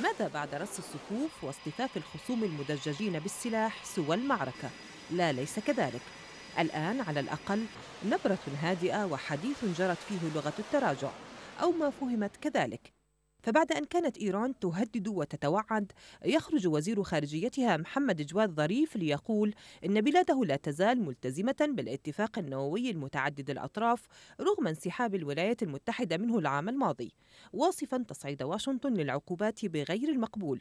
ماذا بعد رص الصفوف واصطفاف الخصوم المدججين بالسلاح سوى المعركة؟ لا ليس كذلك الآن على الأقل نبرة هادئة وحديث جرت فيه لغة التراجع أو ما فهمت كذلك فبعد أن كانت إيران تهدد وتتوعد يخرج وزير خارجيتها محمد جواد ظريف ليقول إن بلاده لا تزال ملتزمة بالاتفاق النووي المتعدد الأطراف رغم انسحاب الولايات المتحدة منه العام الماضي واصفا تصعيد واشنطن للعقوبات بغير المقبول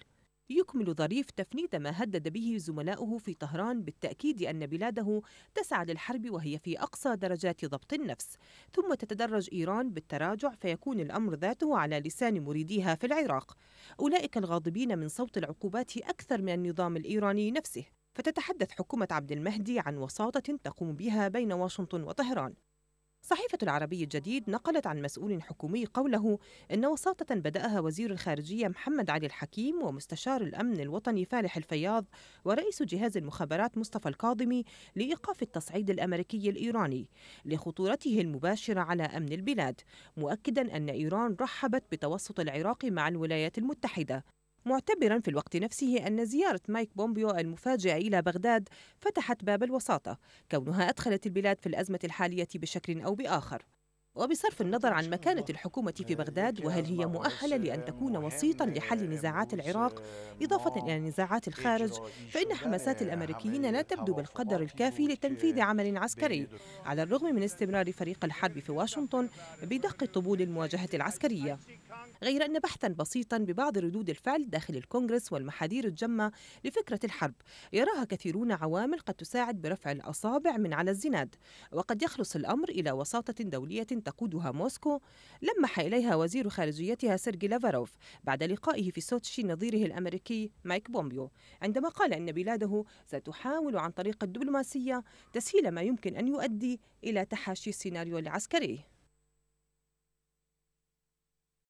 يكمل ظريف تفنيد ما هدد به زملاؤه في طهران بالتأكيد أن بلاده تسعى للحرب وهي في أقصى درجات ضبط النفس ثم تتدرج إيران بالتراجع فيكون الأمر ذاته على لسان مريديها في العراق أولئك الغاضبين من صوت العقوبات أكثر من النظام الإيراني نفسه فتتحدث حكومة عبد المهدي عن وساطة تقوم بها بين واشنطن وطهران الصحيفة العربية الجديد نقلت عن مسؤول حكومي قوله إن وساطة بدأها وزير الخارجية محمد علي الحكيم ومستشار الأمن الوطني فالح الفياض ورئيس جهاز المخابرات مصطفى الكاظمي لإيقاف التصعيد الأمريكي الإيراني لخطورته المباشرة على أمن البلاد مؤكدا أن إيران رحبت بتوسط العراق مع الولايات المتحدة معتبرا في الوقت نفسه أن زيارة مايك بومبيو المفاجئة إلى بغداد فتحت باب الوساطة كونها أدخلت البلاد في الأزمة الحالية بشكل أو بآخر وبصرف النظر عن مكانة الحكومة في بغداد وهل هي مؤهلة لأن تكون وسيطا لحل نزاعات العراق إضافة إلى نزاعات الخارج فإن حماسات الأمريكيين لا تبدو بالقدر الكافي لتنفيذ عمل عسكري على الرغم من استمرار فريق الحرب في واشنطن بدق طبول المواجهة العسكرية غير أن بحثا بسيطا ببعض ردود الفعل داخل الكونغرس والمحاذير الجمة لفكرة الحرب يراها كثيرون عوامل قد تساعد برفع الأصابع من على الزناد وقد يخلص الأمر إلى وساطة دولية تقودها موسكو لمح إليها وزير خارجيتها سيرجي لافاروف بعد لقائه في سوتشي نظيره الأمريكي مايك بومبيو عندما قال أن بلاده ستحاول عن طريق الدبلوماسية تسهيل ما يمكن أن يؤدي إلى تحاشي السيناريو العسكري